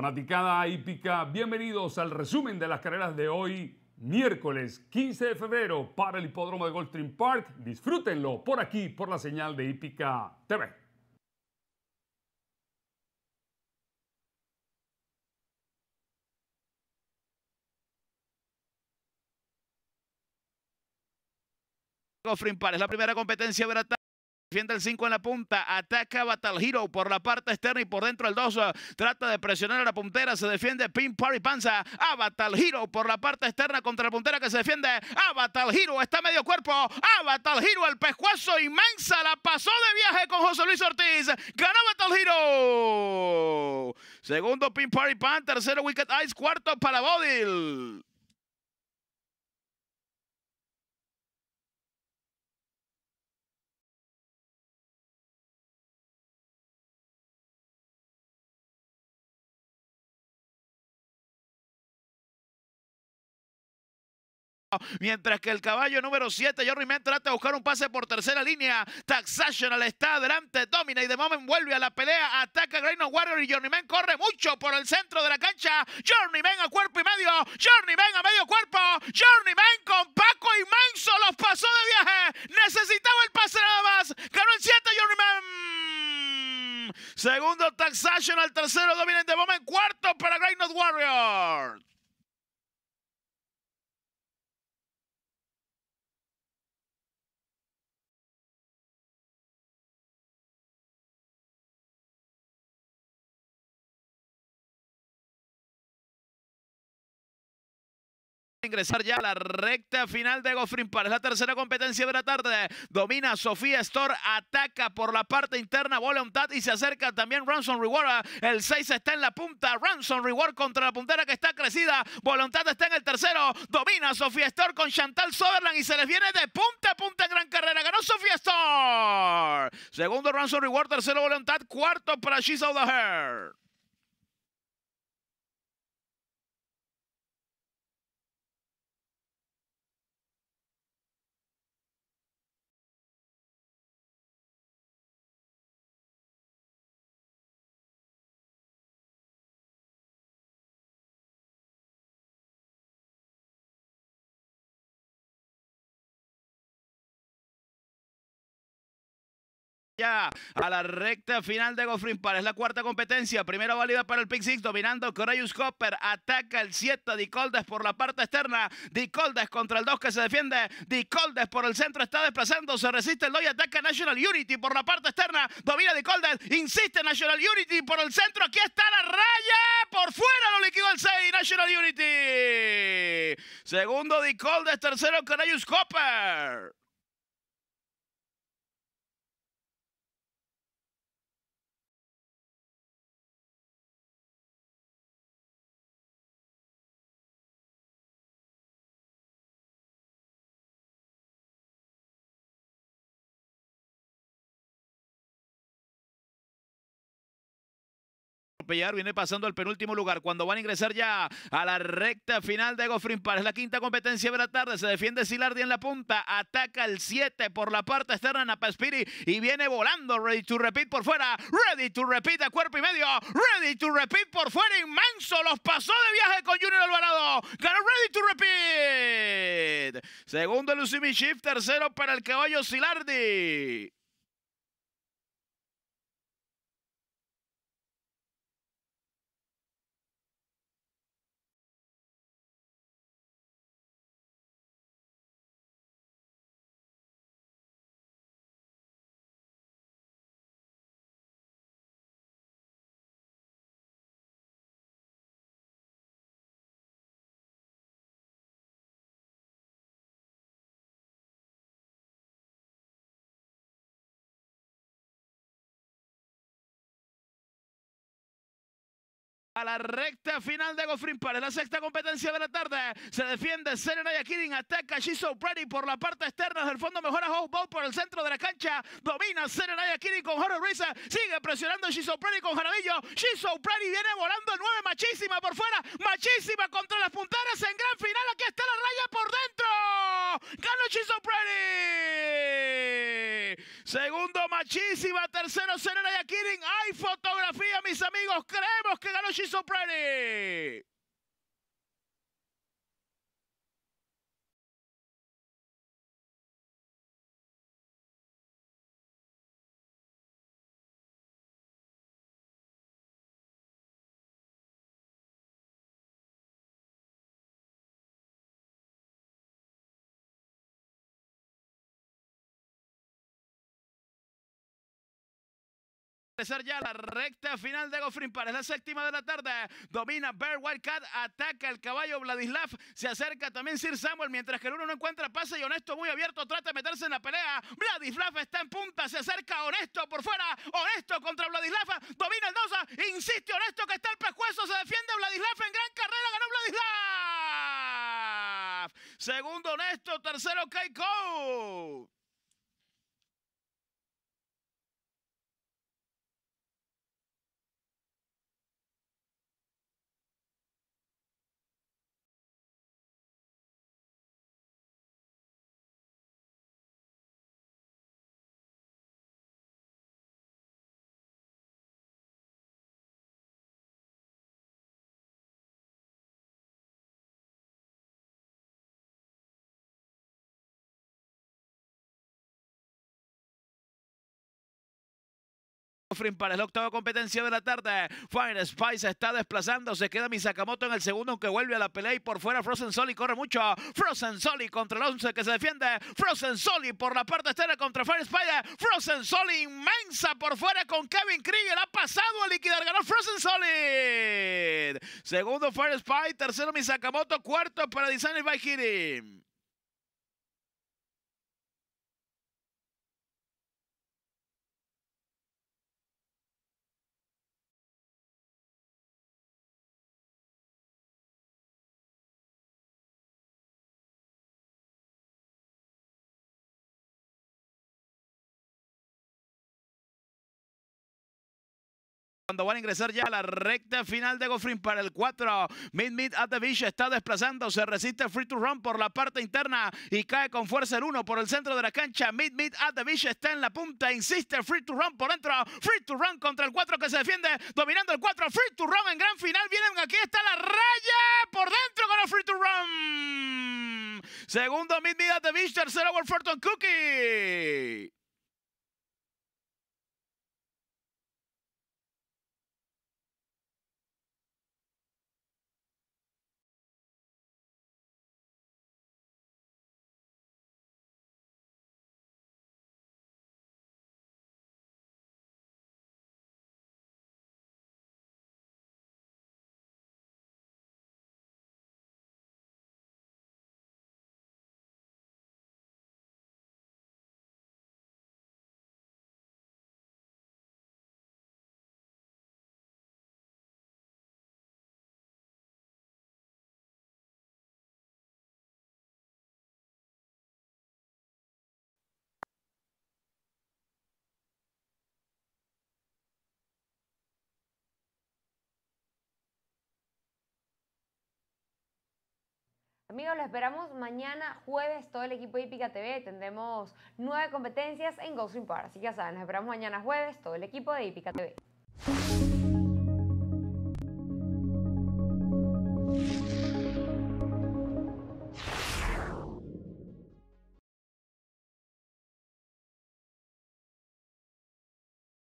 Fanaticada hípica, bienvenidos al resumen de las carreras de hoy, miércoles 15 de febrero, para el hipódromo de Goldstream Park. Disfrútenlo por aquí, por la señal de hípica TV. Goldstream Park es la primera competencia de Defiende el 5 en la punta, ataca Battle Hero por la parte externa y por dentro el 2. Eh, trata de presionar a la puntera, se defiende Pin Party Panza. A Battle Hero por la parte externa contra la puntera que se defiende. A Battle Hero está medio cuerpo. A Battle Hero el pescuezo inmensa la pasó de viaje con José Luis Ortiz. Ganó Battle Hero. Segundo Pin Party Pan, tercero Wicked Ice, cuarto para Bodil. Mientras que el caballo número 7, Johnny trata de buscar un pase por tercera línea. Taxational está adelante, domina y de momento vuelve a la pelea. Ataca Note Warrior y Journeyman corre mucho por el centro de la cancha. Journeyman a cuerpo y medio, Journeyman a medio cuerpo. Journeyman con Paco y Manso los pasó de viaje. Necesitaba el pase nada más. Ganó el 7 Journeyman. Segundo Taxational, tercero y de Moment, cuarto para Note Warrior. ingresar ya a la recta final de Gofrin para Es la tercera competencia de la tarde. Domina Sofía Store, ataca por la parte interna Voluntad y se acerca también Ransom Reward. El 6 está en la punta. Ransom Reward contra la puntera que está crecida. Voluntad está en el tercero. Domina Sofía Store con Chantal Soberland y se les viene de punta a punta en gran carrera. Ganó Sofía Store. Segundo Ransom Reward, tercero Voluntad, cuarto para She's Out ya a la recta final de Goffrin Par. Es la cuarta competencia. Primera válida para el pick six, dominando Corayus Copper. Ataca el 7, Coldes por la parte externa. Coldes contra el 2 que se defiende. Coldes por el centro está desplazando. Se resiste el 2 y ataca National Unity por la parte externa. Domina Coldes. Insiste National Unity por el centro. Aquí está la raya. Por fuera lo liquido el 6. National Unity. Segundo De Coldes. Tercero Corayus Copper. Viene pasando al penúltimo lugar. Cuando van a ingresar ya a la recta final de Gofrin para Es la quinta competencia de la tarde. Se defiende Silardi en la punta. Ataca el 7 por la parte externa Napaspiri. Y viene volando. Ready to repeat por fuera. Ready to repeat a cuerpo y medio. Ready to repeat por fuera. Inmenso. Los pasó de viaje con Junior Alvarado. Ready to repeat. Segundo Lucimi Shift. Tercero para el caballo Silardi. la recta final de Gofrin para la sexta competencia de la tarde. Se defiende Serena Yakirin, ataca She's So por la parte externa del fondo, mejora Houseball por el centro de la cancha, domina Serena Yakirin con Jorge Ruiz, sigue presionando She's So con Jaradillo. She's So Pretty viene volando Nueve 9, machísima por fuera, machísima contra las punteras en gran final, aquí está la raya por dentro, gana She's So segundo machísima, tercero Serena Yakirin, hay foto amigos, creemos que ganó Jason Pretty. ser ya la recta final de Gofrin Para la séptima de la tarde. Domina Bear Wildcat, ataca el caballo Vladislav. Se acerca también Sir Samuel, mientras que el uno no encuentra pase y Honesto muy abierto trata de meterse en la pelea. Vladislav está en punta, se acerca Honesto por fuera. Honesto contra Vladislav, domina el Dosa, insiste Honesto que está el pescuezo, se defiende Vladislav en gran carrera, ganó Vladislav. Segundo Honesto, tercero Keiko. para la octava competencia de la tarde. Fire se está desplazando. Se queda mi Misakamoto en el segundo, aunque vuelve a la pelea. Y por fuera Frozen Soli corre mucho. Frozen Soli contra el 11 que se defiende. Frozen Soli por la parte externa contra Fire Spice. Frozen Soli inmensa por fuera con Kevin Krieger. Ha pasado a liquidar. Ganó Frozen Soli. Segundo Fire Spice. Tercero Misakamoto. Cuarto para Design by Hitting. Cuando van a ingresar ya a la recta final de Gofrin para el 4. Mid Mid at the Beach está desplazando. Se resiste Free to Run por la parte interna y cae con fuerza el 1 por el centro de la cancha. Mid Mid at the Beach está en la punta. Insiste Free to Run por dentro. Free to Run contra el 4 que se defiende. Dominando el 4. Free to Run en gran final. Vienen aquí. Está la raya por dentro con el Free to Run. Segundo Mid Mid at the Beach. Tercero Wolferton Cookie. Amigos, los esperamos mañana jueves. Todo el equipo de Hípica TV tendremos nueve competencias en Ghostwing Park. Así que ya saben, los esperamos mañana jueves. Todo el equipo de Ípica TV.